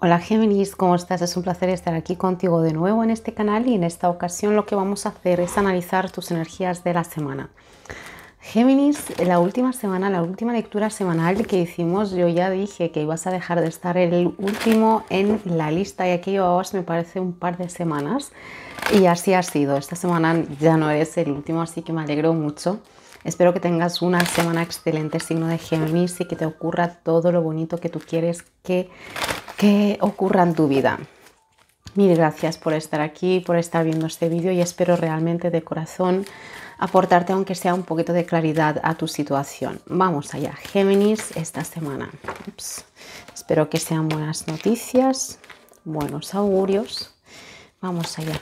Hola Géminis, ¿cómo estás? Es un placer estar aquí contigo de nuevo en este canal y en esta ocasión lo que vamos a hacer es analizar tus energías de la semana. Géminis, la última semana, la última lectura semanal que hicimos, yo ya dije que ibas a dejar de estar el último en la lista y aquí llevabas me parece un par de semanas y así ha sido. Esta semana ya no eres el último, así que me alegro mucho. Espero que tengas una semana excelente, signo de Géminis, y que te ocurra todo lo bonito que tú quieres que que ocurra en tu vida. Mil gracias por estar aquí, por estar viendo este vídeo y espero realmente de corazón aportarte aunque sea un poquito de claridad a tu situación. Vamos allá, Géminis esta semana. Espero que sean buenas noticias, buenos augurios. Vamos allá.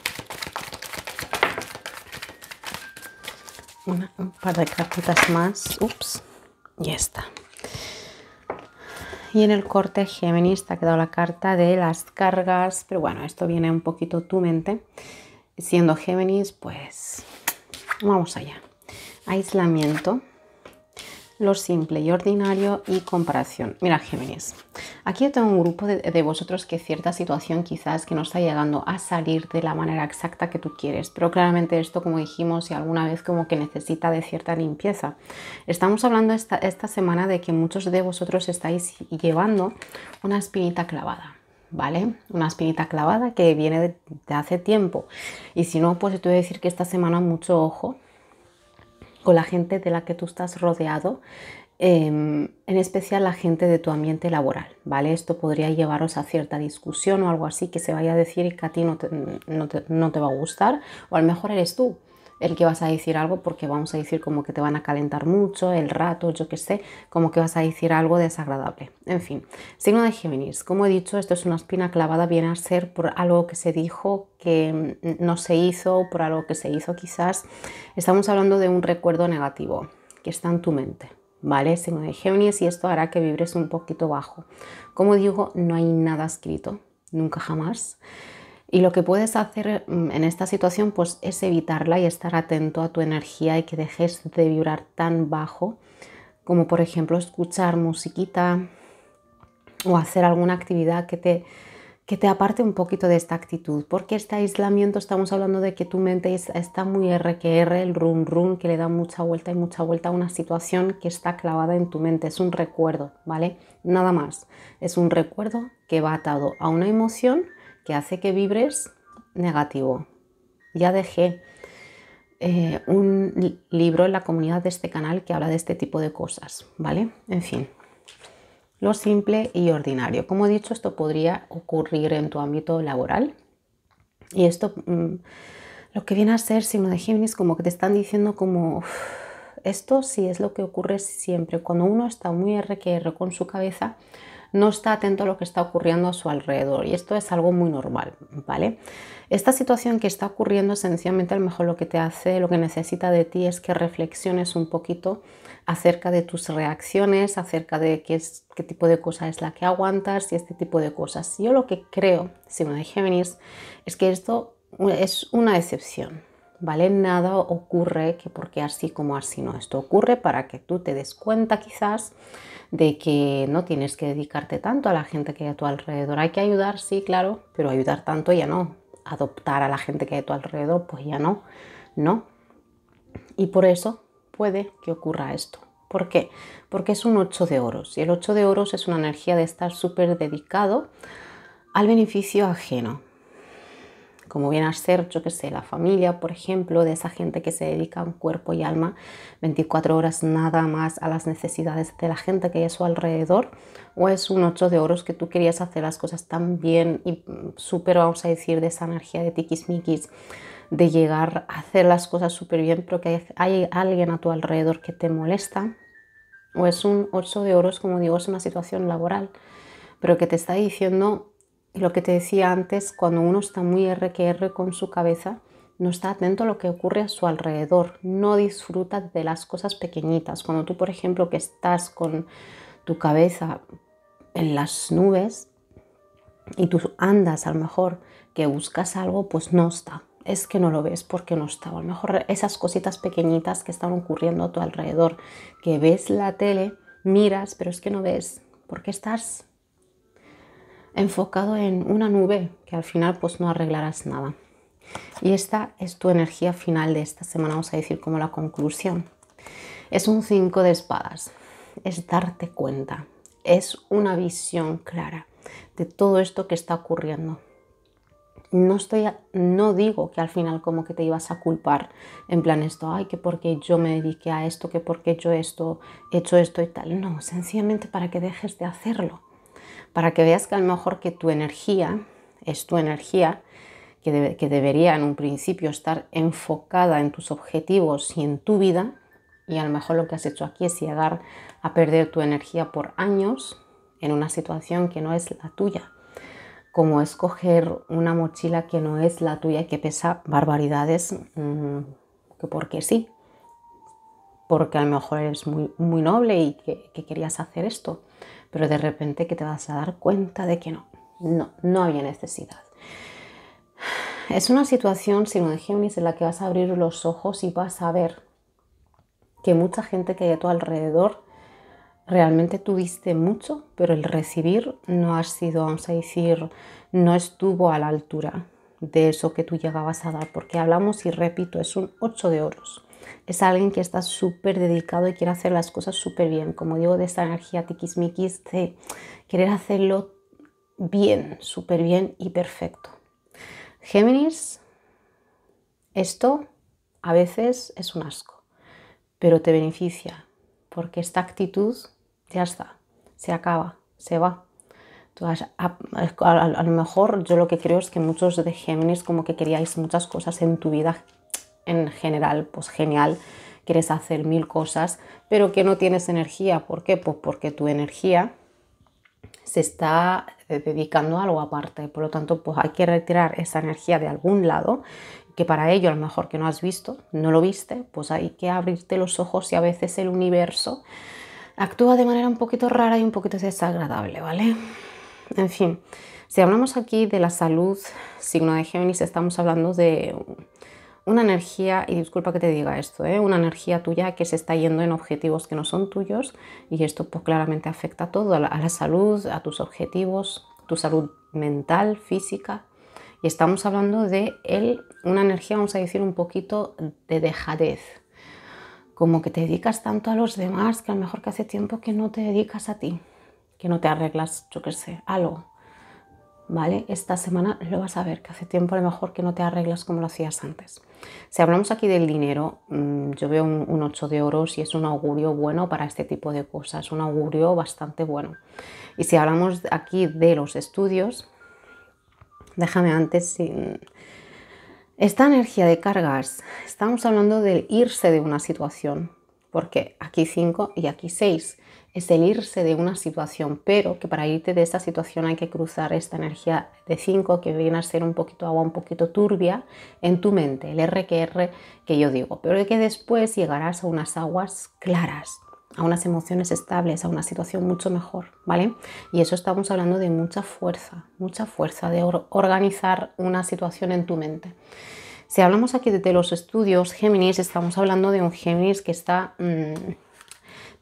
un par de cartitas más. Ups. Y está. Y en el corte Géminis te ha quedado la carta de las cargas, pero bueno, esto viene un poquito tu mente. Siendo Géminis, pues vamos allá. Aislamiento, lo simple y ordinario y comparación. Mira, Géminis, aquí yo tengo un grupo de, vosotros que cierta situación quizás que no está llegando a salir de la manera exacta que tú quieres, pero claramente esto, como dijimos, y alguna vez como que necesita de cierta limpieza. Estamos hablando esta, semana de que muchos de vosotros estáis llevando una espinita clavada. ¿vale? Una espinita clavada que viene de, de, hace tiempo. Y si no, pues te voy a decir que esta semana mucho ojo, con la gente de la que tú estás rodeado, em, en especial la gente de tu ambiente laboral, ¿vale? Esto podría llevaros a cierta discusión o algo así que se vaya a decir y que a ti no te, no te, no te va a gustar, o a lo mejor eres tú el que vas a decir algo porque vamos a decir como que te van a calentar mucho, el rato, yo que sé, como que vas a decir algo desagradable. En fin, signo de Géminis. Como he dicho, esto es una espina clavada, viene a ser por algo que se dijo que mm, no se hizo, por algo que se hizo quizás. Estamos hablando de un recuerdo negativo que está en tu mente. ¿Vale? Signo de Géminis y esto hará que vibres un poquito bajo. Como digo, no hay nada escrito, nunca jamás. Y lo que puedes hacer mm, en esta situación pues, es evitarla y estar atento a tu energía y que dejes de vibrar tan bajo como por ejemplo escuchar musiquita o hacer alguna actividad que te, que te aparte un poquito de esta actitud, porque este aislamiento estamos hablando de que tu mente está muy RQR, el rum rum que le da mucha vuelta y mucha vuelta a una situación que está clavada en tu mente, es un recuerdo, ¿vale? Nada más, es un recuerdo que va atado a una emoción que hace que vibres negativo. Ya dejé eh, un libro en la comunidad de este canal que habla de este tipo de cosas, ¿vale? En fin, lo simple y ordinario. Como he dicho, esto podría ocurrir en tu ámbito laboral. Y esto, mm, lo que viene a ser signo de Géminis, como que te están diciendo como, esto sí es lo que ocurre siempre. Cuando uno está muy RQR con su cabeza, no está atento a lo que está ocurriendo a su alrededor y esto es algo muy normal, ¿vale? Esta situación que está ocurriendo esencialmente a lo mejor lo que te hace, lo que necesita de ti es que reflexiones un poquito acerca de tus reacciones, acerca de qué, tipo de cosa es la que aguantas y este tipo de cosas. Yo lo que creo, si me dejé venir, es que esto es una excepción, ¿vale? Nada ocurre que porque así como así no. Esto ocurre para que tú te des cuenta quizás de que no tienes que dedicarte tanto a la gente que hay a tu alrededor. Hay que ayudar, sí, claro, pero ayudar tanto ya no. Adoptar a la gente que hay a tu alrededor, pues ya no, no. Y por eso puede que ocurra esto. ¿Por qué? Porque es un 8 de oros y el 8 de oros es una energía de estar súper dedicado al beneficio ajeno como viene a ser, yo que sé, la familia, por ejemplo, de esa gente que se dedica un cuerpo y alma 24 horas nada más a las necesidades de la gente que hay a su alrededor, o es un 8 de oros que tú querías hacer las cosas tan bien y mm, súper, vamos a decir, de esa energía de tiquismiquis de llegar a hacer las cosas súper bien, pero que hay alguien a tu alrededor que te molesta, o es un 8 de oros, como digo, es una situación laboral, pero que te está diciendo lo que te decía antes, cuando uno está muy RQR con su cabeza, no está atento a lo que ocurre a su alrededor, no disfruta de las cosas pequeñitas. Cuando tú, por ejemplo, que estás con tu cabeza en las nubes y tú andas a lo mejor que buscas algo, pues no está. Es que no lo ves porque no está. A lo mejor esas cositas pequeñitas que están ocurriendo a tu alrededor, que ves la tele, miras, pero es que no ves porque estás enfocado en una nube que al final pues no arreglarás nada. Y esta es tu energía final de esta semana, vamos a decir como la conclusión. Es un 5 de espadas, es darte cuenta, es una visión clara de todo esto que está ocurriendo. No, estoy no digo que al final como que te ibas a culpar en plan esto, ay, que porque yo me dediqué a esto, que porque yo esto, he hecho esto y tal. No, sencillamente para que dejes de hacerlo para que veas que a lo mejor que tu energía es tu energía que, debería en un principio estar enfocada en tus objetivos y en tu vida, y a lo mejor lo que has hecho aquí es llegar a perder tu energía por años en una situación que no es la tuya, como escoger una mochila que no es la tuya y que pesa barbaridades, mm, porque sí, porque a lo mejor eres muy, muy noble y que, querías hacer esto, pero de repente que te vas a dar cuenta de que no, no, no había necesidad. Es una situación, sino de Géminis, en la que vas a abrir los ojos y vas a ver que mucha gente que hay a tu alrededor realmente tuviste mucho, pero el recibir no ha sido, vamos a decir, no estuvo a la altura de eso que tú llegabas a dar, porque hablamos y repito, es un 8 de oros es alguien que está súper dedicado y quiere hacer las cosas súper bien. Como digo, de esa energía tiquismiquis de querer hacerlo bien, súper bien y perfecto. Géminis, esto a veces es un asco, pero te beneficia porque esta actitud ya está, se acaba, se va. a, a, lo mejor yo lo que creo es que muchos de Géminis como que queríais muchas cosas en tu vida en general, pues genial, quieres hacer mil cosas, pero que no tienes energía. ¿Por qué? Pues porque tu energía se está eh, dedicando a algo aparte. Por lo tanto, pues hay que retirar esa energía de algún lado, que para ello a lo mejor que no has visto, no lo viste, pues hay que abrirte los ojos y a veces el universo actúa de manera un poquito rara y un poquito desagradable, ¿vale? En fin, si hablamos aquí de la salud, signo de Géminis, estamos hablando de una energía, y disculpa que te diga esto, ¿eh? una energía tuya que se está yendo en objetivos que no son tuyos y esto pues claramente afecta a todo, a la, salud, a tus objetivos, tu salud mental, física. Y estamos hablando de el, una energía, vamos a decir, un poquito de dejadez. Como que te dedicas tanto a los demás que a lo mejor que hace tiempo que no te dedicas a ti, que no te arreglas, yo qué sé, algo ¿vale? Esta semana lo vas a ver, que hace tiempo a lo mejor que no te arreglas como lo hacías antes. Si hablamos aquí del dinero, mm, yo veo un, 8 de oro y es un augurio bueno para este tipo de cosas, un augurio bastante bueno. Y si hablamos aquí de los estudios, déjame antes sin... Mm, esta energía de cargas, estamos hablando del irse de una situación, porque aquí 5 y aquí 6 es el irse de una situación, pero que para irte de esa situación hay que cruzar esta energía de 5 que viene a ser un poquito agua, un poquito turbia en tu mente, el RQR que yo digo, pero de que después llegarás a unas aguas claras, a unas emociones estables, a una situación mucho mejor, ¿vale? Y eso estamos hablando de mucha fuerza, mucha fuerza de organizar una situación en tu mente. Si hablamos aquí de, los estudios Géminis, estamos hablando de un Géminis que está... Mm,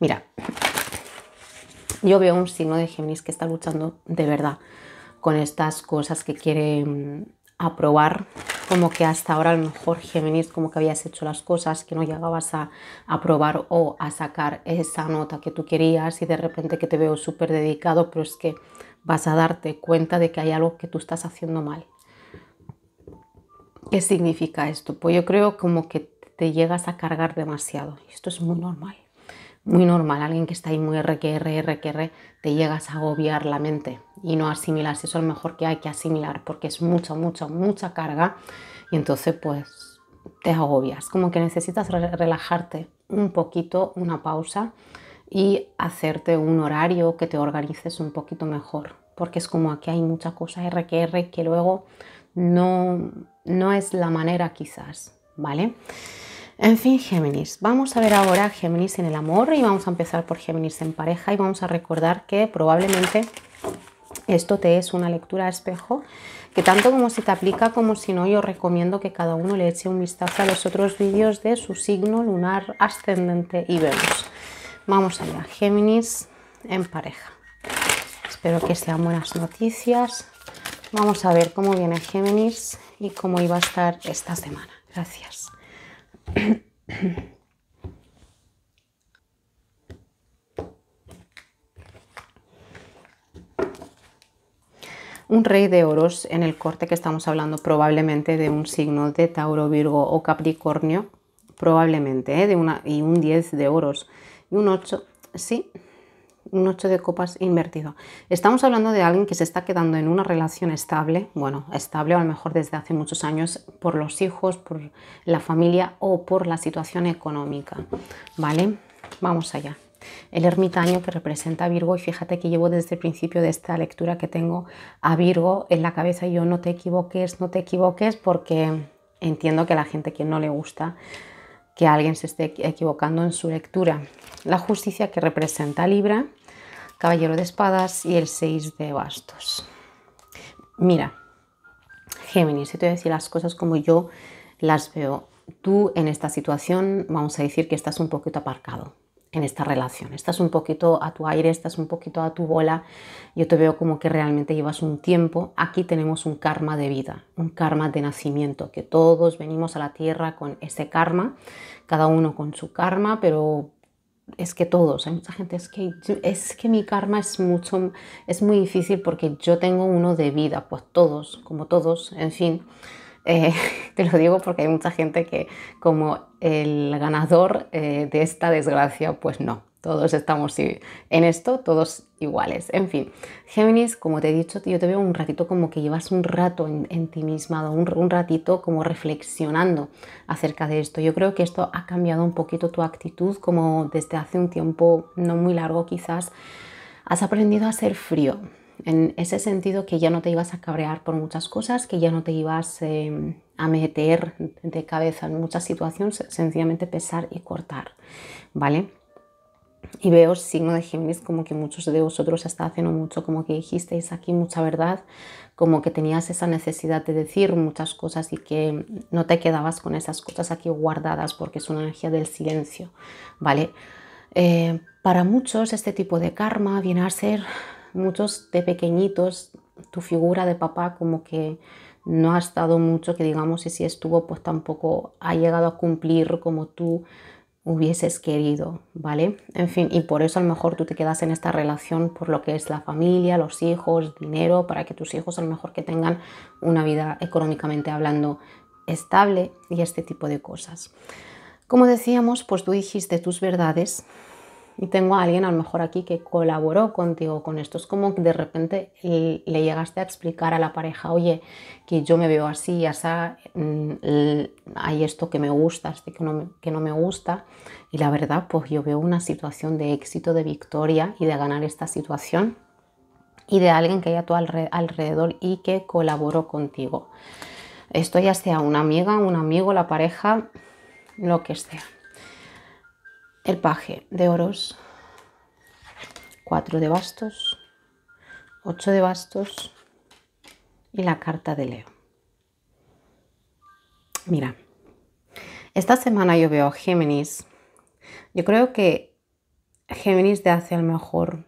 mira, yo veo un signo de Géminis que está luchando de verdad con estas cosas que quiere mm, aprobar, como que hasta ahora a lo mejor Géminis como que habías hecho las cosas que no llegabas a aprobar o a sacar esa nota que tú querías y de repente que te veo súper dedicado, pero es que vas a darte cuenta de que hay algo que tú estás haciendo mal. ¿Qué significa esto? Pues yo creo como que te llegas a cargar demasiado y esto es muy normal muy normal, alguien que está ahí muy RQR, RQR, te llegas a agobiar la mente y no asimilar. Eso es lo mejor que hay que asimilar porque es mucha, mucha, mucha carga y entonces pues te agobias. Como que necesitas relajarte un poquito, una pausa y hacerte un horario que te organices un poquito mejor porque es como aquí hay mucha cosa RQR que luego no, no es la manera quizás, ¿vale? En fin, Géminis, vamos a ver ahora Géminis en el amor y vamos a empezar por Géminis en pareja y vamos a recordar que probablemente esto te es una lectura a espejo que tanto como si te aplica como si no, yo recomiendo que cada uno le eche un vistazo a los otros vídeos de su signo lunar ascendente y vemos. Vamos a allá, Géminis en pareja. Espero que sean buenas noticias. Vamos a ver cómo viene Géminis y cómo iba a estar esta semana. Gracias un rey de oros en el corte que estamos hablando probablemente de un signo de Tauro, Virgo o Capricornio, probablemente, ¿eh? de una, y un 10 de oros y un 8, sí, un 8 de copas invertido. Estamos hablando de alguien que se está quedando en una relación estable, bueno, estable a lo mejor desde hace muchos años por los hijos, por la familia o por la situación económica, ¿vale? Vamos allá. El ermitaño que representa a Virgo, y fíjate que llevo desde el principio de esta lectura que tengo a Virgo en la cabeza, y yo no te equivoques, no te equivoques, porque entiendo que la gente que no le gusta que alguien se esté equivocando en su lectura. La justicia que representa Libra, Caballero de Espadas y el 6 de bastos. Mira, Géminis, si te voy a decir las cosas como yo las veo. Tú en esta situación, vamos a decir que estás un poquito aparcado, en esta relación. Estás un poquito a tu aire, estás un poquito a tu bola. Yo te veo como que realmente llevas un tiempo. Aquí tenemos un karma de vida, un karma de nacimiento, que todos venimos a la tierra con ese karma, cada uno con su karma, pero es que todos, hay mucha gente, es que, es que mi karma es mucho, es muy difícil porque yo tengo uno de vida, pues todos, como todos, en fin. Eh, te lo digo porque hay mucha gente que como el ganador eh, de esta desgracia, pues no. Todos estamos en esto, todos iguales. En fin, Géminis, como te he dicho, yo te veo un ratito como que llevas un rato en, ti misma, un, ratito como reflexionando acerca de esto. Yo creo que esto ha cambiado un poquito tu actitud, como desde hace un tiempo no muy largo quizás, has aprendido a ser frío, en ese sentido que ya no te ibas a cabrear por muchas cosas, que ya no te ibas em, a meter de cabeza en muchas situaciones, sencillamente pesar y cortar, ¿vale? Y veo signo de Géminis como que muchos de vosotros está haciendo mucho, como que dijisteis aquí mucha verdad, como que tenías esa necesidad de decir muchas cosas y que no te quedabas con esas cosas aquí guardadas porque es una energía del silencio, ¿vale? Eh, para muchos este tipo de karma viene a ser muchos de pequeñitos, tu figura de papá como que no ha estado mucho, que digamos, y si estuvo, pues tampoco ha llegado a cumplir como tú hubieses querido, ¿vale? En fin, y por eso a lo mejor tú te quedas en esta relación por lo que es la familia, los hijos, dinero, para que tus hijos a lo mejor que tengan una vida económicamente hablando estable y este tipo de cosas. Como decíamos, pues tú dijiste tus verdades y tengo a alguien a lo mejor aquí que colaboró contigo con esto. Es como que de repente le llegaste a explicar a la pareja, oye, que yo me veo así, sea mm, hay esto que me gusta, este que no me, gusta. Y la verdad, pues yo veo una situación de éxito, de victoria y de ganar esta situación y de alguien que hay a tu alrededor y que colaboró contigo. Esto ya sea una amiga, un amigo, la pareja, lo que sea el paje de oros, 4 de bastos, 8 de bastos y la carta de Leo. Mira, esta semana yo veo Géminis. Yo creo que Géminis de hace a lo mejor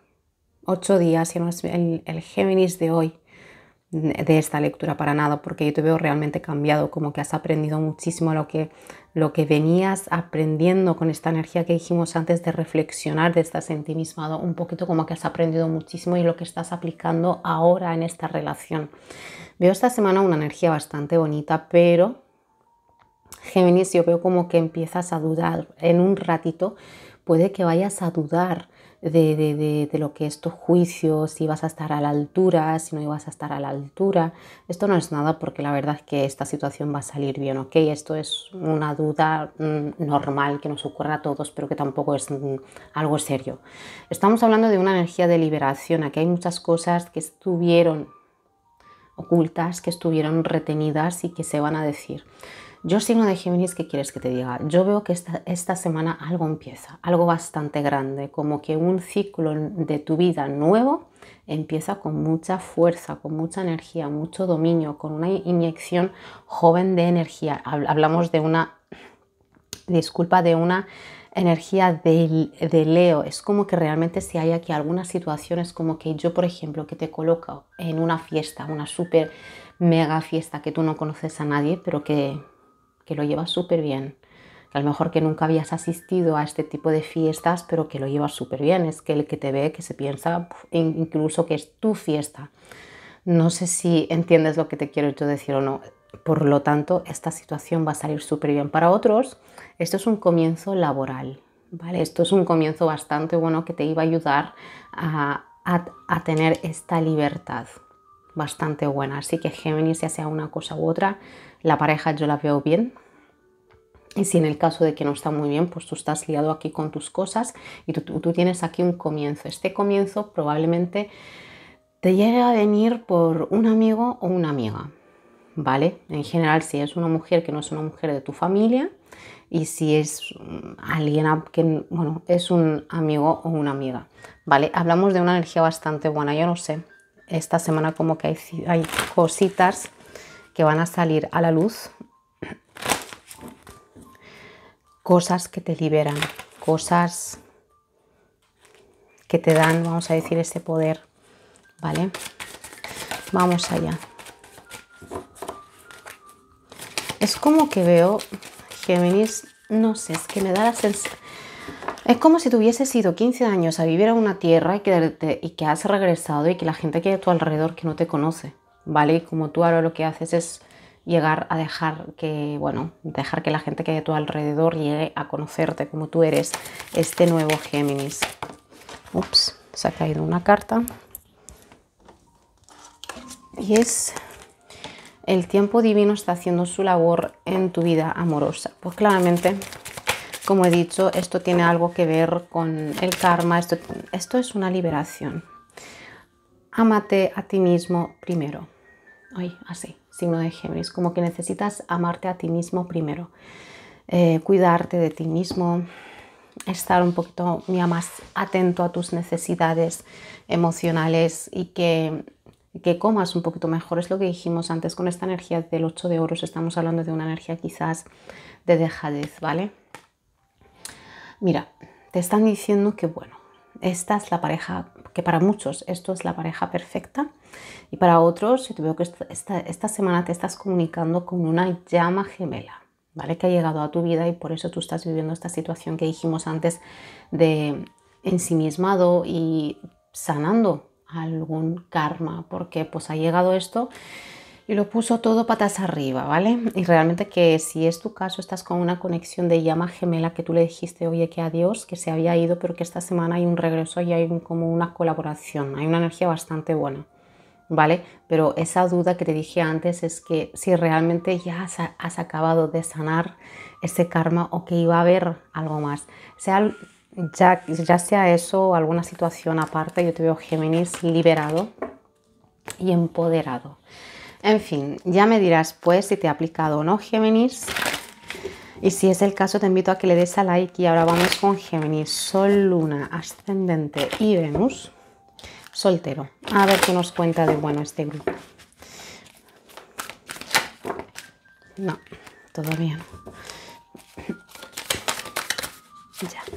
8 días y el, el Géminis de hoy de esta lectura para nada, porque yo te veo realmente cambiado, como que has aprendido muchísimo lo que, lo que venías aprendiendo con esta energía que dijimos antes de reflexionar, de estar en un poquito como que has aprendido muchísimo y lo que estás aplicando ahora en esta relación. Veo esta semana una energía bastante bonita, pero Géminis, yo veo como que empiezas a dudar en un ratito, puede que vayas a dudar de, lo que es tu juicio, si vas a estar a la altura, si no ibas a estar a la altura. Esto no es nada porque la verdad es que esta situación va a salir bien, ¿ok? Esto es una duda mm, normal que nos ocurre a todos, pero que tampoco es mm, algo serio. Estamos hablando de una energía de liberación, aquí hay muchas cosas que estuvieron ocultas, que estuvieron retenidas y que se van a decir. Yo, signo de Géminis, ¿qué quieres que te diga? Yo veo que esta, esta semana algo empieza, algo bastante grande, como que un ciclo de tu vida nuevo empieza con mucha fuerza, con mucha energía, mucho dominio, con una inyección joven de energía. Hablamos de una, disculpa, de una energía de, de, Leo. Es como que realmente si hay aquí algunas situaciones como que yo, por ejemplo, que te coloco en una fiesta, una super mega fiesta que tú no conoces a nadie, pero que que lo llevas súper bien. a lo mejor que nunca habías asistido a este tipo de fiestas, pero que lo llevas súper bien. Es que el que te ve, que se piensa incluso que es tu fiesta. No sé si entiendes lo que te quiero yo decir o no. Por lo tanto, esta situación va a salir súper bien para otros. Esto es un comienzo laboral, ¿vale? Esto es un comienzo bastante bueno que te iba a ayudar a, a tener esta libertad bastante buena. Así que Géminis, ya sea una cosa u otra, la pareja yo la veo bien. Y si en el caso de que no está muy bien, pues tú estás liado aquí con tus cosas y tú, tienes aquí un comienzo. Este comienzo probablemente te llegue a venir por un amigo o una amiga, ¿vale? En general, si es una mujer que no es una mujer de tu familia y si es alguien que, bueno, es un amigo o una amiga, ¿vale? Hablamos de una energía bastante buena, yo no sé. Esta semana como que hay, hay cositas que van a salir a la luz cosas que te liberan, cosas que te dan, vamos a decir, ese poder, ¿vale? Vamos allá. Es como que veo, Géminis, no sé, es que me da la sensación... Es como si tuvieses ido 15 años a vivir a una tierra y que, y que has regresado y que la gente que hay a tu alrededor que no te conoce. ¿vale? Como tú ahora lo que haces es llegar a dejar que, bueno, dejar que la gente que hay a tu alrededor llegue a conocerte como tú eres, este nuevo Géminis. Ups, se ha caído una carta. Y es el tiempo divino está haciendo su labor en tu vida amorosa. Pues claramente, como he dicho, esto tiene algo que ver con el karma, esto, es una liberación. Ámate a ti mismo primero ay, así, signo de Géminis, como que necesitas amarte a ti mismo primero, eh, cuidarte de ti mismo, estar un poquito más atento a tus necesidades emocionales y que, que comas un poquito mejor. Es lo que dijimos antes con esta energía del 8 de oros, estamos hablando de una energía quizás de dejadez, ¿vale? Mira, te están diciendo que bueno, esta es la pareja que para muchos esto es la pareja perfecta y para otros, si te veo que esta, esta semana te estás comunicando con una llama gemela, ¿vale? Que ha llegado a tu vida y por eso tú estás viviendo esta situación que dijimos antes de ensimismado y sanando algún karma, porque pues ha llegado esto y lo puso todo patas arriba, ¿vale? Y realmente que si es tu caso, estás con una conexión de llama gemela que tú le dijiste, oye, que adiós, que se había ido, pero que esta semana hay un regreso y hay como una colaboración, hay una energía bastante buena, ¿vale? Pero esa duda que te dije antes es que si realmente ya has, acabado de sanar ese karma o que iba a haber algo más, sea ya, ya, sea eso alguna situación aparte, yo te veo Géminis liberado y empoderado. En fin, ya me dirás pues si te ha aplicado o no Géminis. Y si es el caso, te invito a que le des a like. Y ahora vamos con Géminis, Sol, Luna, Ascendente y Venus. Soltero. A ver qué nos cuenta de bueno este grupo. No, todavía no. Ya.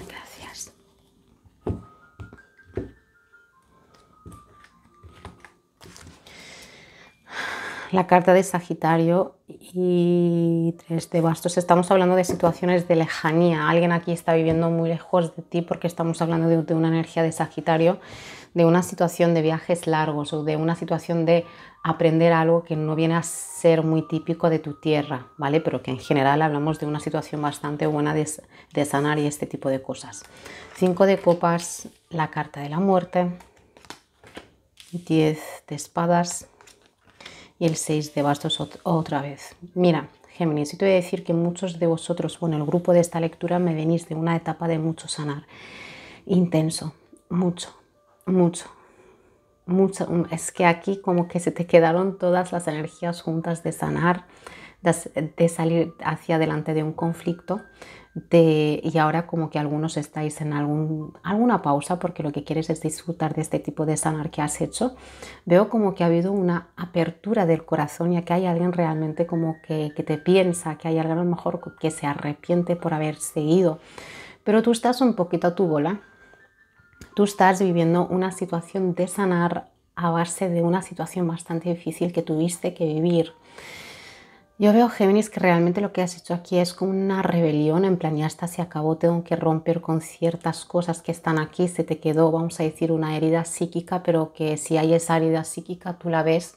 la carta de Sagitario y tres de bastos. Estamos hablando de situaciones de lejanía. Alguien aquí está viviendo muy lejos de ti porque estamos hablando de, una energía de Sagitario, de una situación de viajes largos o de una situación de aprender algo que no viene a ser muy típico de tu tierra, ¿vale? Pero que en general hablamos de una situación bastante buena de, sanar y este tipo de cosas. Cinco de copas, la carta de la muerte. Diez de espadas, y el 6 de bastos otra vez. Mira, Géminis, y te voy a decir que muchos de vosotros, en el grupo de esta lectura me venís de una etapa de mucho sanar, intenso, mucho, mucho, mucho. Es que aquí como que se te quedaron todas las energías juntas de sanar, de, salir hacia adelante de un conflicto y ahora como que algunos estáis en algún, alguna pausa porque lo que quieres es disfrutar de este tipo de sanar que has hecho, veo como que ha habido una apertura del corazón y que hay alguien realmente como que, que te piensa, que hay alguien a lo mejor que se arrepiente por haber seguido, pero tú estás un poquito a tu bola, tú estás viviendo una situación de sanar a base de una situación bastante difícil que tuviste que vivir. Yo veo, Géminis, que realmente lo que has hecho aquí es como una rebelión, en plan ya está, se acabó, tengo que romper con ciertas cosas que están aquí, se te quedó, vamos a decir, una herida psíquica, pero que si hay esa herida psíquica tú la ves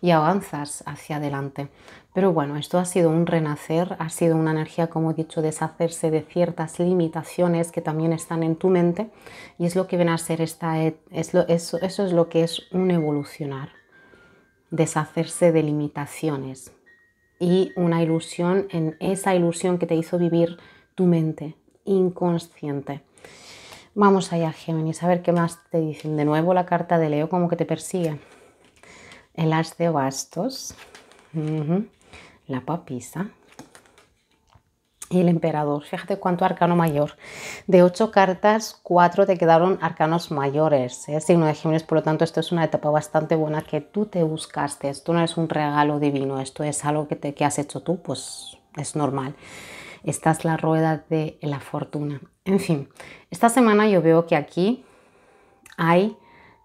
y avanzas hacia adelante. Pero bueno, esto ha sido un renacer, ha sido una energía, como he dicho, deshacerse de ciertas limitaciones que también están en tu mente y es lo que viene a ser esta, e, eso, eso es lo que es un evolucionar, deshacerse de limitaciones y una ilusión en esa ilusión que te hizo vivir tu mente inconsciente. Vamos allá, Géminis, a ver qué más te dicen. De nuevo la carta de Leo como que te persigue. El as de bastos, la papisa, y el emperador. Fíjate cuánto arcano mayor. De ocho cartas, cuatro te quedaron arcanos mayores. ¿eh? Signo de Géminis, por lo tanto, esto es una etapa bastante buena que tú te buscaste. Esto no es un regalo divino, esto es algo que, te, que has hecho tú, pues es normal. Esta es la rueda de la fortuna. En fin, esta semana yo veo que aquí hay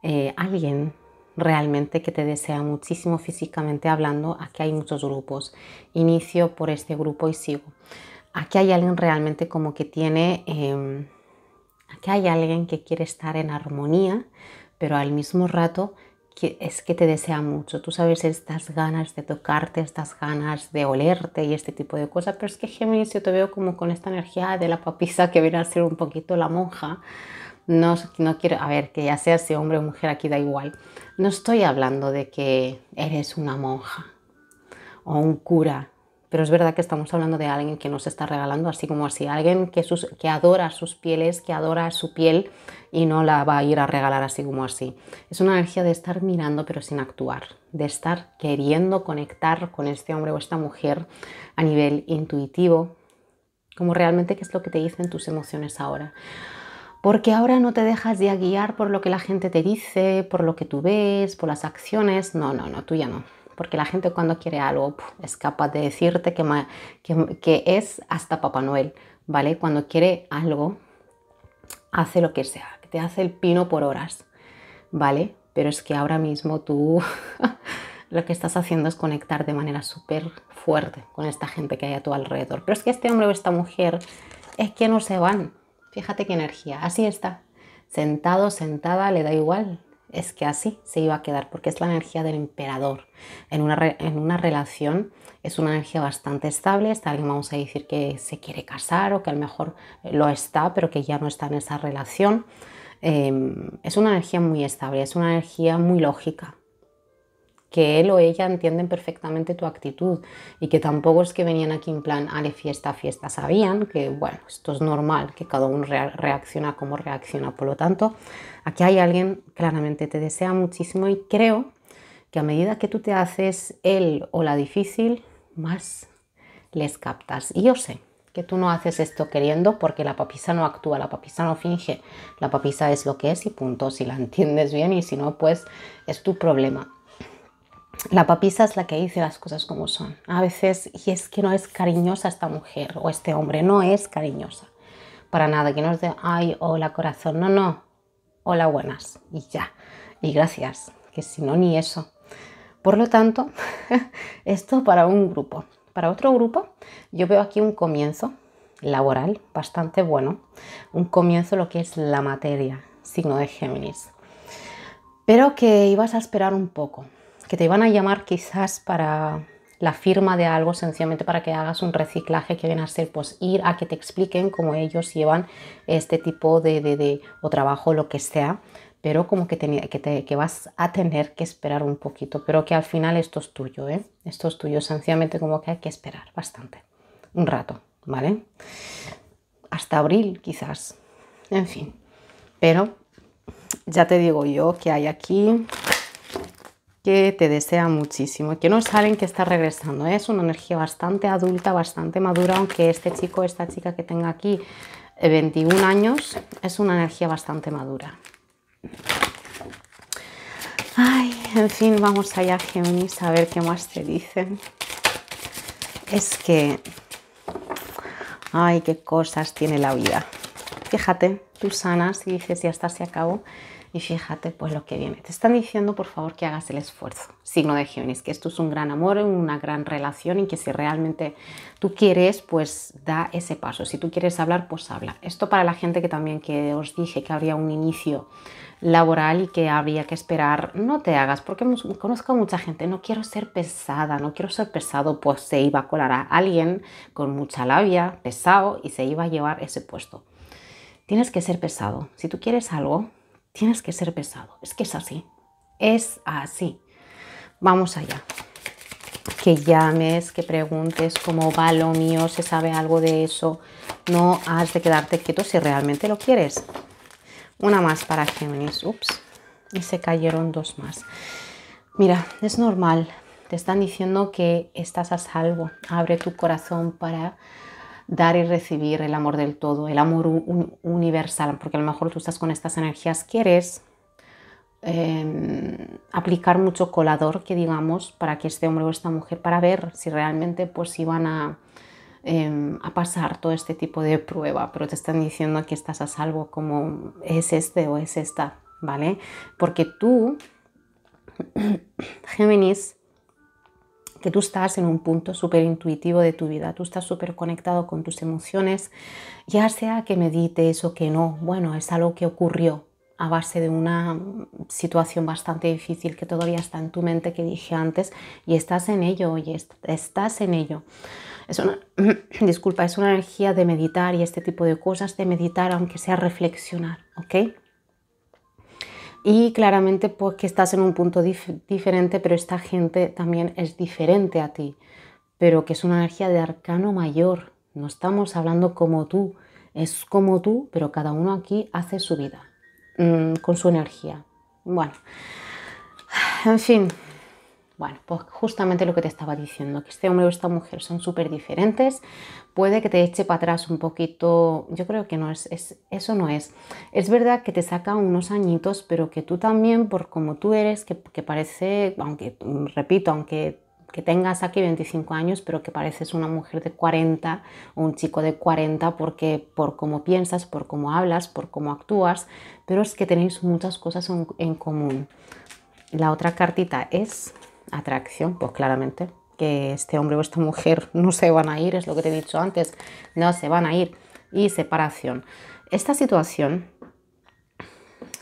eh, alguien realmente que te desea muchísimo físicamente hablando. Aquí hay muchos grupos. Inicio por este grupo y sigo aquí hay alguien realmente como que tiene, em, aquí hay alguien que quiere estar en armonía, pero al mismo rato que es que te desea mucho. Tú sabes estas ganas de tocarte, estas ganas de olerte y este tipo de cosas, pero es que Géminis yo te veo como con esta energía de la papisa que viene a ser un poquito la monja. No, no quiero, a ver, que ya sea si hombre o mujer aquí da igual. No estoy hablando de que eres una monja o un cura, pero es verdad que estamos hablando de alguien que nos está regalando, así como así, alguien que, que adora sus pieles, que adora su piel y no la va a ir a regalar así como así. Es una energía de estar mirando pero sin actuar, de estar queriendo conectar con este hombre o esta mujer a nivel intuitivo, como realmente qué es lo que te dicen tus emociones ahora. Porque ahora no te dejas de guiar por lo que la gente te dice, por lo que tú ves, por las acciones. No, no, no, tú ya no porque la gente cuando quiere algo es capaz de decirte que, es hasta Papá Noel, ¿vale? Cuando quiere algo, hace lo que sea, que te hace el pino por horas, ¿vale? Pero es que ahora mismo tú lo que estás haciendo es conectar de manera súper fuerte con esta gente que hay a tu alrededor. Pero es que este hombre o esta mujer es que no se van. Fíjate qué energía. Así está. Sentado, sentada, le da igual es que así se iba a quedar, porque es la energía del emperador. En una, relación es una energía bastante estable, está alguien, vamos a decir, que se quiere casar o que a lo mejor lo está, pero que ya no está en esa relación. Em, es una energía muy estable, es una energía muy lógica, que él o ella entienden perfectamente tu actitud y que tampoco es que venían aquí en plan, ale fiesta, fiesta, sabían que, bueno, esto es normal, que cada uno reacciona como reacciona. Por lo tanto, aquí hay alguien claramente te desea muchísimo y creo que a medida que tú te haces él o la difícil, más les captas. Y yo sé que tú no haces esto queriendo porque la papisa no actúa, la papisa no finge, la papisa es lo que es y punto, si la entiendes bien y si no, pues es tu problema la papisa es la que dice las cosas como son. A veces, y es que no es cariñosa esta mujer o este hombre, no es cariñosa. Para nada, que nos dé ay, hola corazón, no, no, hola buenas, y ya, y gracias, que si no, ni eso. Por lo tanto, esto para un grupo. Para otro grupo, yo veo aquí un comienzo laboral bastante bueno, un comienzo lo que es la materia, signo de Géminis. Pero que ibas a esperar un poco, que te iban a llamar quizás para la firma de algo, sencillamente para que hagas un reciclaje que viene a ser pues ir a que te expliquen cómo ellos llevan este tipo de, de, trabajo, lo que sea, pero como que, que, que, vas a tener que esperar un poquito, pero que al final esto es tuyo, ¿eh? esto es tuyo, sencillamente como que hay que esperar bastante, un rato, ¿vale? Hasta abril quizás, en fin, pero ya te digo yo que hay aquí que te desea muchísimo, que no saben que está regresando. ¿eh? Es una energía bastante adulta, bastante madura, aunque este chico, esta chica que tenga aquí 21 eh, años, es una energía bastante madura. Ay, en fin, vamos allá, Géminis, a ver qué más te dicen. Es que, ay, qué cosas tiene la vida. Fíjate, tú sanas y dices, ya está, se acabó y fíjate pues lo que viene. Te están diciendo por favor que hagas el esfuerzo. Signo de Géminis, que esto es un gran amor, una gran relación y que si realmente tú quieres pues da ese paso. Si tú quieres hablar pues habla. Esto para la gente que también que os dije que habría un inicio laboral y que habría que esperar, no te hagas, porque conozco mucha gente, no quiero ser pesada, no quiero ser pesado, pues se iba a colar a alguien con mucha labia, pesado y se iba a llevar ese puesto. Tienes que ser pesado. Si tú quieres algo, Tienes que ser pesado. Es que es así. Es así. Vamos allá. Que llames, que preguntes cómo va lo mío, se sabe algo de eso. No has de quedarte quieto si realmente lo quieres. Una más para Géminis. Ups. Y se cayeron dos más. Mira, es normal. Te están diciendo que estás a salvo. Abre tu corazón para dar y recibir el amor del todo, el amor universal, porque a lo mejor tú estás con estas energías, quieres em, aplicar mucho colador, que digamos, para que este hombre o esta mujer, para ver si realmente pues iban a, em, a pasar todo este tipo de prueba, pero te están diciendo que estás a salvo como es este o es esta, ¿vale? Porque tú, Géminis, que tú estás en un punto súper intuitivo de tu vida, tú estás súper conectado con tus emociones, ya sea que medites o que no, bueno, es algo que ocurrió a base de una situación bastante difícil que todavía está en tu mente que dije antes y estás en ello y estás en ello. Es una, disculpa, es una energía de meditar y este tipo de cosas, de meditar aunque sea reflexionar, ¿ok? y claramente pues que estás en un punto diferente, pero esta gente también es diferente a ti, pero que es una energía de arcano mayor, no estamos hablando como tú, es como tú, pero cada uno aquí hace su vida mm, con su energía. Bueno, en fin, bueno, pues justamente lo que te estaba diciendo, que este hombre o esta mujer son súper diferentes, puede que te eche para atrás un poquito, yo creo que no es, eso no es. Es verdad que te saca unos añitos, pero que tú también, por como tú eres, que, parece, aunque, repito, aunque tengas aquí 25 años, pero que pareces una mujer de 40 o un chico de 40 porque por cómo piensas, por cómo hablas, por cómo actúas, pero es que tenéis muchas cosas en común. La otra cartita es atracción, pues claramente, que este hombre o esta mujer no se van a ir, es lo que te he dicho antes, no se van a ir. Y separación. Esta situación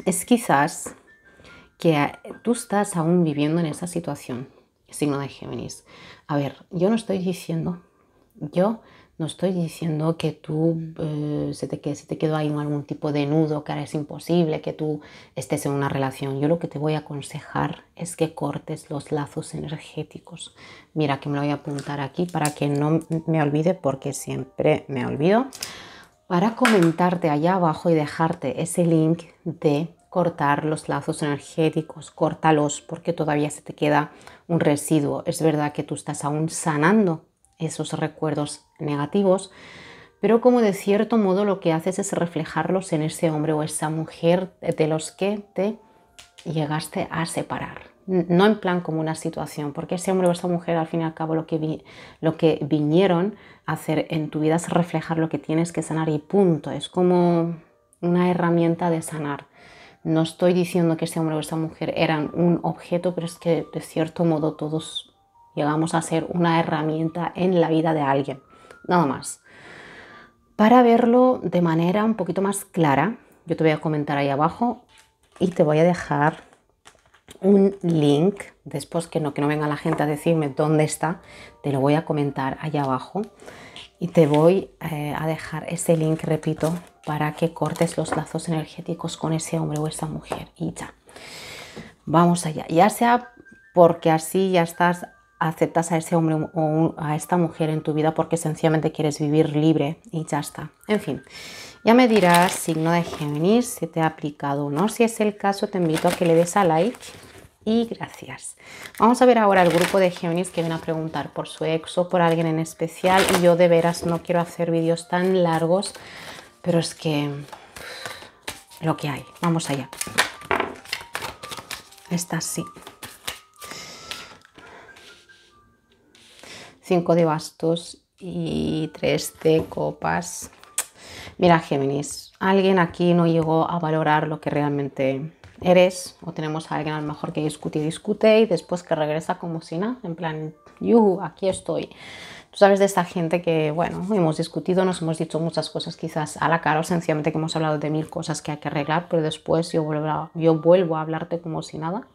es quizás que tú estás aún viviendo en esa situación, signo de Géminis. A ver, yo no estoy diciendo, yo no estoy diciendo que tú eh, se, te, quedó ahí en algún tipo de nudo, que ahora es imposible que tú estés en una relación. Yo lo que te voy a aconsejar es que cortes los lazos energéticos. Mira que me lo voy a apuntar aquí para que no me olvide, porque siempre me olvido. Para comentarte allá abajo y dejarte ese link de cortar los lazos energéticos, córtalos porque todavía se te queda un residuo. Es verdad que tú estás aún sanando esos recuerdos negativos, pero como de cierto modo lo que haces es reflejarlos en ese hombre o esa mujer de los que te llegaste a separar. No en plan como una situación, porque ese hombre o esa mujer al fin y al cabo lo que, vi, lo que vinieron a hacer en tu vida es reflejar lo que tienes que sanar y punto. Es como una herramienta de sanar. No estoy diciendo que ese hombre o esa mujer eran un objeto, pero es que de cierto modo todos llegamos a ser una herramienta en la vida de alguien nada más. Para verlo de manera un poquito más clara, yo te voy a comentar ahí abajo y te voy a dejar un link, después que no, que no venga la gente a decirme dónde está, te lo voy a comentar ahí abajo y te voy eh, a dejar ese link, repito, para que cortes los lazos energéticos con ese hombre o esa mujer y ya. Vamos allá, ya sea porque así ya estás aceptas a ese hombre o a esta mujer en tu vida porque sencillamente quieres vivir libre y ya está. En fin, ya me dirás, signo de Géminis, si te ha aplicado o no. Si es el caso, te invito a que le des a like y gracias. Vamos a ver ahora el grupo de Géminis que viene a preguntar por su ex o por alguien en especial. Y yo de veras no quiero hacer vídeos tan largos, pero es que lo que hay. Vamos allá. Esta sí. 5 de bastos y 3 de copas. Mira, Géminis, alguien aquí no llegó a valorar lo que realmente eres, o tenemos a alguien a lo mejor que discute y discute y después que regresa como si nada, en plan, yuhu, aquí estoy. Tú sabes de esta gente que, bueno, hemos discutido, nos hemos dicho muchas cosas quizás a la cara o sencillamente que hemos hablado de mil cosas que hay que arreglar, pero después yo vuelvo a, yo vuelvo a hablarte como si nada.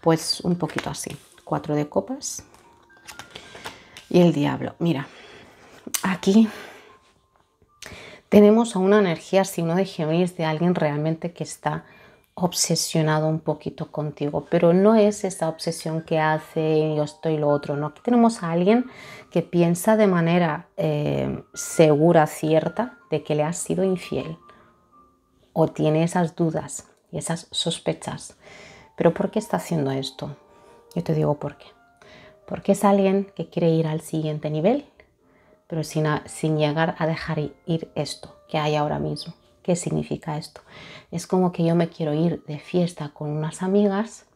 Pues un poquito así. Cuatro de copas, y el diablo. Mira, aquí tenemos a una energía signo de Géminis de alguien realmente que está obsesionado un poquito contigo, pero no es esa obsesión que hace yo estoy lo otro, ¿no? Aquí tenemos a alguien que piensa de manera eh, segura, cierta, de que le has sido infiel o tiene esas dudas y esas sospechas. Pero ¿por qué está haciendo esto? Yo te digo por qué porque es alguien que quiere ir al siguiente nivel, pero sin, sin llegar a dejar ir esto que hay ahora mismo. ¿Qué significa esto? Es como que yo me quiero ir de fiesta con unas amigas,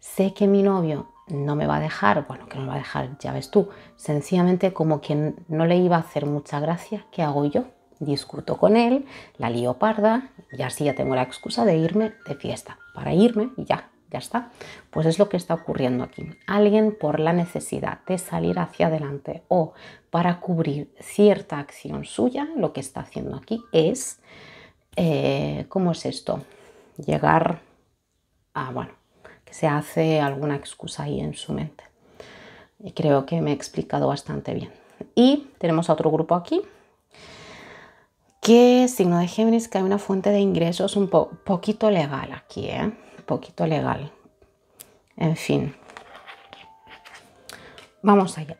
sé que mi novio no me va a dejar, bueno, que no me va a dejar, ya ves tú, sencillamente como que no le iba a hacer mucha gracia, ¿qué hago yo? Discuto con él, la lío parda y así ya tengo la excusa de irme de fiesta, para irme y ya, ya está. Pues es lo que está ocurriendo aquí. Alguien por la necesidad de salir hacia adelante o para cubrir cierta acción suya, lo que está haciendo aquí es, eh, ¿cómo es esto? Llegar a, bueno, que se hace alguna excusa ahí en su mente. Y creo que me he explicado bastante bien. Y tenemos a otro grupo aquí, que signo de Géminis, que hay una fuente de ingresos un poquito legal aquí, ¿eh? poquito legal. En fin. Vamos allá.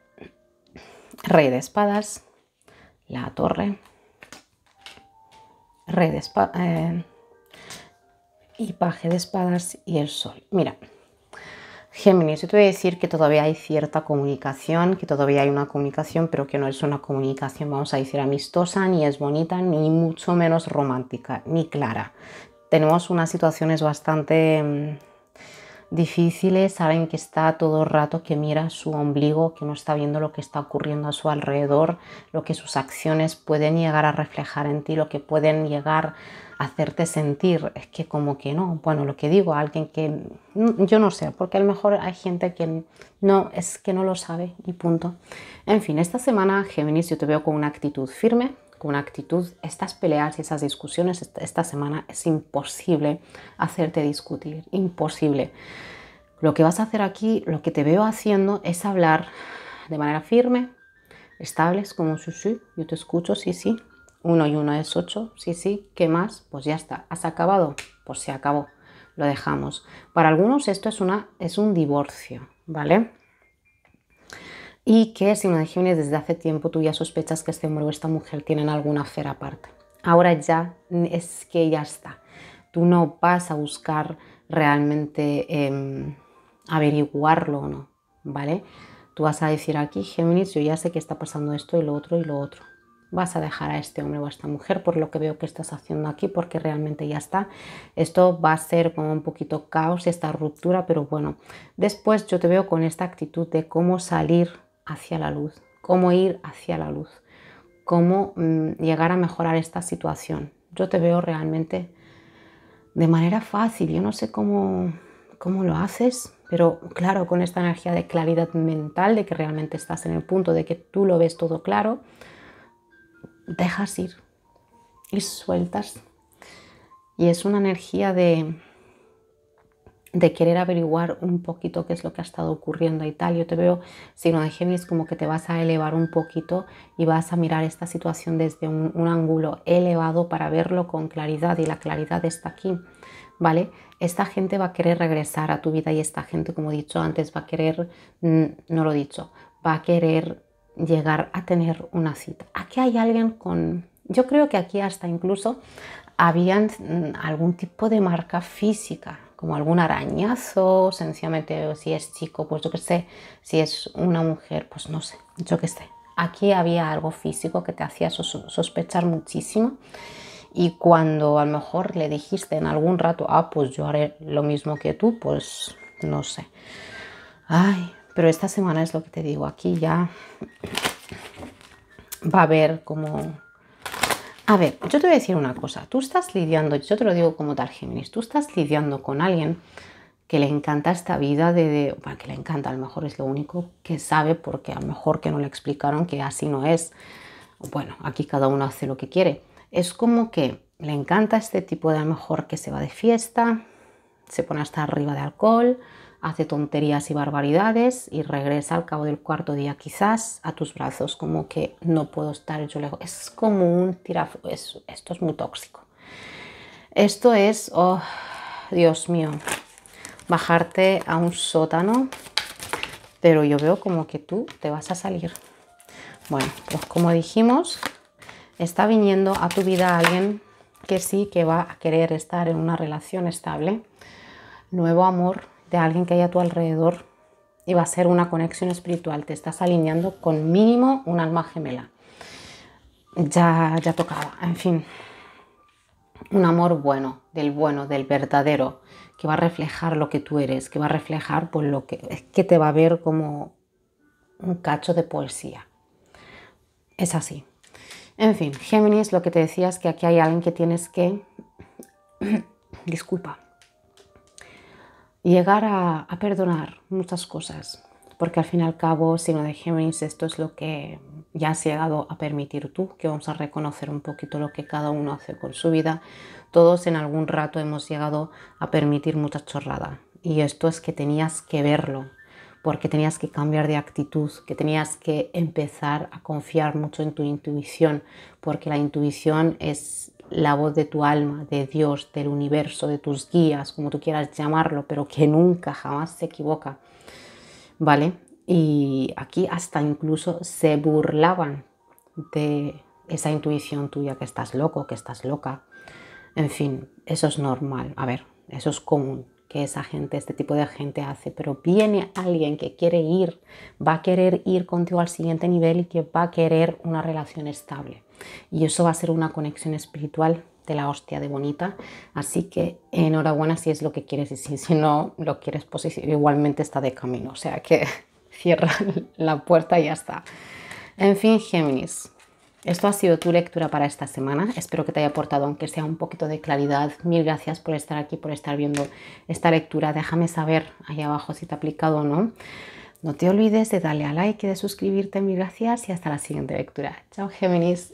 Rey de espadas. La torre. Rey de espadas. Eh, y paje de espadas y el sol. Mira. Géminis, yo te voy a decir que todavía hay cierta comunicación, que todavía hay una comunicación, pero que no es una comunicación, vamos a decir, amistosa, ni es bonita, ni mucho menos romántica, ni clara, tenemos unas situaciones bastante mm, difíciles, saben que está todo el rato que mira su ombligo, que no está viendo lo que está ocurriendo a su alrededor, lo que sus acciones pueden llegar a reflejar en ti, lo que pueden llegar a hacerte sentir. Es que como que no, bueno, lo que digo alguien que mm, yo no sé, porque a lo mejor hay gente que no es que no lo sabe y punto. En fin, esta semana Géminis yo te veo con una actitud firme, una actitud estas peleas y esas discusiones esta semana es imposible hacerte discutir, imposible. Lo que vas a hacer aquí, lo que te veo haciendo es hablar de manera firme, estables, como sí, sí, yo te escucho, sí, sí, uno y uno es ocho, sí, sí, ¿qué más? Pues ya está, ¿has acabado? Pues se acabó, lo dejamos. Para algunos esto es, una, es un divorcio, ¿vale? y que si no de Géminis desde hace tiempo tú ya sospechas que este hombre o esta mujer tienen alguna fe aparte. Ahora ya es que ya está. Tú no vas a buscar realmente em, averiguarlo o no, ¿vale? Tú vas a decir aquí, Géminis, yo ya sé que está pasando esto y lo otro y lo otro. Vas a dejar a este hombre o a esta mujer por lo que veo que estás haciendo aquí, porque realmente ya está. Esto va a ser como un poquito caos, esta ruptura, pero bueno, después yo te veo con esta actitud de cómo salir hacia la luz, cómo ir hacia la luz, cómo mm, llegar a mejorar esta situación. Yo te veo realmente de manera fácil, yo no sé cómo, cómo lo haces, pero claro, con esta energía de claridad mental, de que realmente estás en el punto de que tú lo ves todo claro, dejas ir y sueltas. Y es una energía de, de querer averiguar un poquito qué es lo que ha estado ocurriendo y tal. Yo te veo, sino de Géminis, como que te vas a elevar un poquito y vas a mirar esta situación desde un, un ángulo elevado para verlo con claridad y la claridad está aquí, ¿vale? Esta gente va a querer regresar a tu vida y esta gente, como he dicho antes, va a querer, mm, no lo he dicho, va a querer llegar a tener una cita. Aquí hay alguien con... Yo creo que aquí hasta incluso habían mm, algún tipo de marca física, como algún arañazo, sencillamente si es chico, pues yo que sé, si es una mujer, pues no sé, yo que sé. Aquí había algo físico que te hacía sospechar muchísimo y cuando a lo mejor le dijiste en algún rato, ah, pues yo haré lo mismo que tú, pues no sé. Ay, pero esta semana es lo que te digo, aquí ya va a haber como a ver, yo te voy a decir una cosa. Tú estás lidiando, yo te lo digo como tal, Géminis, tú estás lidiando con alguien que le encanta esta vida de, que le encanta, a lo mejor es lo único que sabe porque a lo mejor que no le explicaron que así no es. Bueno, aquí cada uno hace lo que quiere. Es como que le encanta este tipo de a lo mejor que se va de fiesta, se pone hasta arriba de alcohol, hace tonterías y barbaridades y regresa al cabo del cuarto día quizás a tus brazos, como que no puedo estar yo lejos. Es como un tirafo, esto es muy tóxico. Esto es, oh, Dios mío, bajarte a un sótano, pero yo veo como que tú te vas a salir. Bueno, pues como dijimos, está viniendo a tu vida alguien que sí que va a querer estar en una relación estable, nuevo amor, de alguien que hay a tu alrededor y va a ser una conexión espiritual. Te estás alineando con mínimo un alma gemela. Ya, ya tocaba, en fin. Un amor bueno, del bueno, del verdadero, que va a reflejar lo que tú eres, que va a reflejar pues, lo que, que te va a ver como un cacho de poesía. Es así. En fin, Géminis, lo que te decía es que aquí hay alguien que tienes que... Disculpa llegar a, perdonar muchas cosas, porque al fin y al cabo, signo de Géminis, esto es lo que ya has llegado a permitir tú, que vamos a reconocer un poquito lo que cada uno hace con su vida. Todos en algún rato hemos llegado a permitir mucha chorrada, y esto es que tenías que verlo, porque tenías que cambiar de actitud, que tenías que empezar a confiar mucho en tu intuición, porque la intuición es la voz de tu alma, de Dios, del universo, de tus guías, como tú quieras llamarlo, pero que nunca, jamás se equivoca. ¿Vale? Y aquí hasta incluso se burlaban de esa intuición tuya que estás loco, que estás loca. En fin, eso es normal. A ver, eso es común que esa gente, este tipo de gente hace, pero viene alguien que quiere ir, va a querer ir contigo al siguiente nivel y que va a querer una relación estable. Y eso va a ser una conexión espiritual de la hostia de bonita. Así que enhorabuena si es lo que quieres y si, no lo quieres, pues igualmente está de camino. O sea que cierra la puerta y ya está. En fin, Géminis. Esto ha sido tu lectura para esta semana. Espero que te haya aportado, aunque sea un poquito de claridad. Mil gracias por estar aquí, por estar viendo esta lectura. Déjame saber ahí abajo si te ha aplicado o no. No te olvides de darle a like y de suscribirte. Mil gracias y hasta la siguiente lectura. Chao, Géminis.